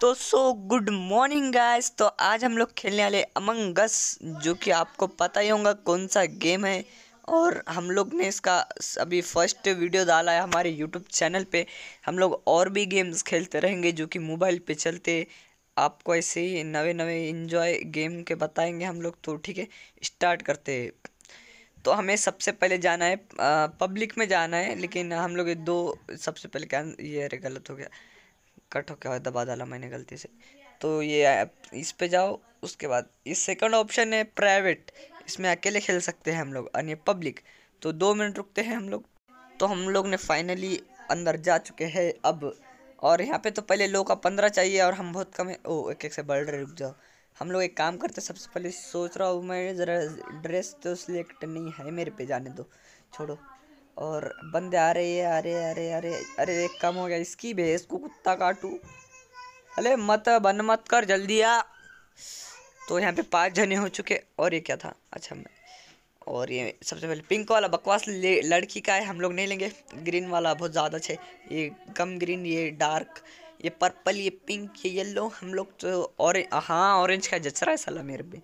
तो so good morning guys तो आज हम लोग खेलने वाले अमंगस जो कि आपको पता ही होगा कौन सा गेम है और हम लोग ने इसका अभी फर्स्ट वीडियो डाला है हमारे यूट्यूब चैनल पे हम लोग और भी गेम्स खेलते रहेंगे जो कि मोबाइल पे चलते आपको ऐसे ही नवे नवे इन्जॉय गेम के बताएंगे हम लोग तो ठीक है स्टार्ट करते तो हमें सबसे पहले जाना है पब्लिक में जाना है लेकिन हम लोग दो सबसे पहले क्या ये गलत हो गया कट हो क्या दबा डाला मैंने गलती से तो ये इस पे जाओ उसके बाद इस सेकंड ऑप्शन है प्राइवेट इसमें अकेले खेल सकते हैं हम लोग अन ये पब्लिक तो दो मिनट रुकते हैं हम लोग तो हम लोग ने फाइनली अंदर जा चुके हैं अब और यहाँ पे तो पहले लोग का पंद्रह चाहिए और हम बहुत कम है ओ एक एक से बढ़ रहे रुक जाओ हम लोग एक काम करते सबसे पहले सोच रहा हूँ मैं ज़रा ड्रेस तो सिलेक्ट नहीं है मेरे पे जाने दो छोड़ो और बंदे आ रहे हैं अरे अरे अरे अरे एक कम हो गया इसकी भैंस को कुत्ता काटू अरे मत बन मत कर जल्दी आ तो यहाँ पे पाँच जने हो चुके और ये क्या था अच्छा मैं और ये सबसे पहले पिंक वाला बकवास लड़की का है हम लोग नहीं लेंगे ग्रीन वाला बहुत ज़्यादा अच्छे ये कम ग्रीन ये डार्क ये पर्पल ये पिंक ये येलो हम लोग तो और हाँ ऑरेंज का जच रहा है सला मेरे पे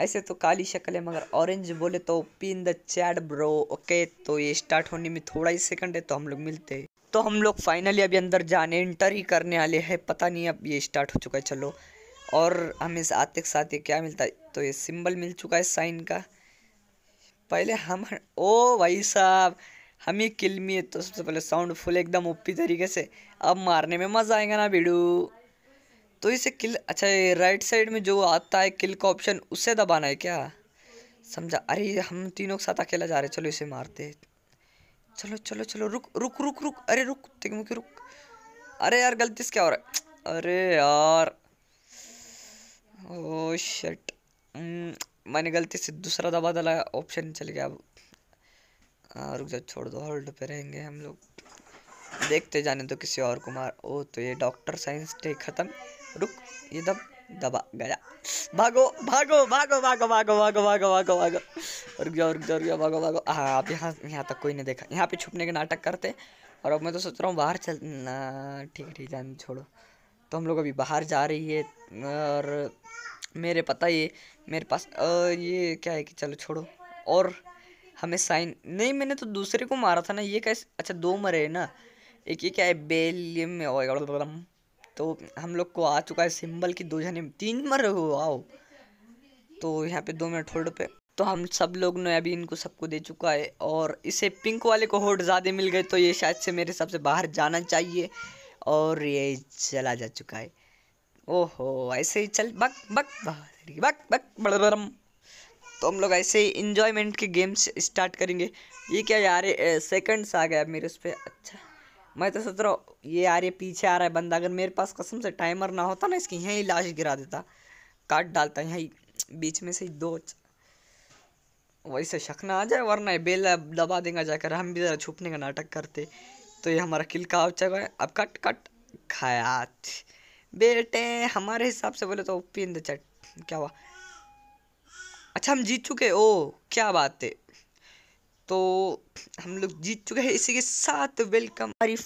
ऐसे तो काली शक्ल है मगर ऑरेंज बोले तो pin the chat bro okay तो ये स्टार्ट होने में थोड़ा ही सेकंड है तो हम लोग मिलते हैं तो हम लोग फाइनली अभी अंदर जाने इंटर ही करने वाले हैं पता नहीं अब ये स्टार्ट हो चुका है चलो और हमें आते साथ ये क्या मिलता है तो ये सिंबल मिल चुका है साइन का पहले हम ओ भाई साहब हम ही किलमी है तो सबसे पहले साउंड फुल एकदम ओपी तरीके से अब मारने में मज़ा आएगा ना भिड़ू तो इसे किल अच्छा ये राइट साइड में जो आता है किल का ऑप्शन उससे दबाना है क्या समझा अरे हम तीनों के साथ अकेला जा रहे चलो इसे मारते चलो चलो चलो रुक रुक रुक रुक अरे रुक तिगमुखी रुक अरे यार गलती से क्या हो रहा है अरे यार ओ oh, शट hmm, मैंने गलती से दूसरा दबा डाला ऑप्शन चल गया अब हाँ, रुक जाओ छोड़ दो होल्ड पे रहेंगे हम लोग देखते जाने तो किसी और को मार ओ oh, तो ये डॉक्टर साइंस डे ख़त्म रुक ये दब दबा गया भागो भागो भागो भागो भागो भागो भागो भागो भागो रुक जाओ रुक जाओ रुक जाओ भागो भागो हाँ आप यहाँ यहाँ तक कोई नहीं देखा यहाँ पे छुपने के नाटक करते और अब मैं तो सोच रहा हूँ बाहर चल ठीक ठीक जान छोड़ो तो हम लोग अभी बाहर जा रही है और मेरे पता ये मेरे पास ये क्या है कि चलो छोड़ो और हमें साइन नहीं मैंने तो दूसरे को मारा था ना ये कैसे अच्छा दो मरे ना एक ये क्या है बेलियम में तो हम लोग को आ चुका है सिंबल की दो जने तीन मर हो आओ तो यहाँ पे दो मिनट होल्ड पे तो हम सब लोग ने अभी इनको सबको दे चुका है और इसे पिंक वाले को होल्ड ज़्यादा मिल गए तो ये शायद से मेरे हिसाब से बाहर जाना चाहिए और ये चला जा चुका है ओहो ऐसे ही चल बक बक बक बक बरम तो हम लोग ऐसे ही इन्जॉयमेंट के गेम्स स्टार्ट करेंगे ये क्या यार सेकंड्स आ गया मेरे उस पर अच्छा मैं तो सोच रहा हूँ ये आ रही पीछे आ रहा है बंदा अगर मेरे पास कसम से टाइमर ना होता ना इसकी यहीं लाश गिरा देता काट डालता यहीं बीच में से दो वैसे शक ना आ जाए वरना बेल दबा देगा जाकर हम भी ज़रा छुपने का नाटक करते तो ये हमारा किल का चल है अब कट कट खाया बेटे हमारे हिसाब से बोले तो पिंद चट क्या हुआ अच्छा हम जीत चुके ओ क्या बात है तो हम लोग जीत चुके हैं इसी के साथ वेलकम हमारी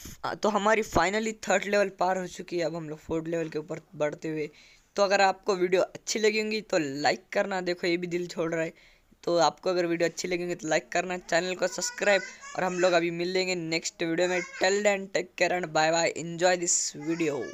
तो हमारी फाइनली थर्ड लेवल पार हो चुकी है अब हम लोग फोर्थ लेवल के ऊपर बढ़ते हुए तो अगर आपको वीडियो अच्छी लगी होंगी तो लाइक करना देखो ये भी दिल छोड़ रहा है तो आपको अगर वीडियो अच्छी लगेगी तो लाइक करना चैनल को सब्सक्राइब और हम लोग अभी मिलेंगे नेक्स्ट वीडियो में टेल एंड take care and bye bye enjoy this video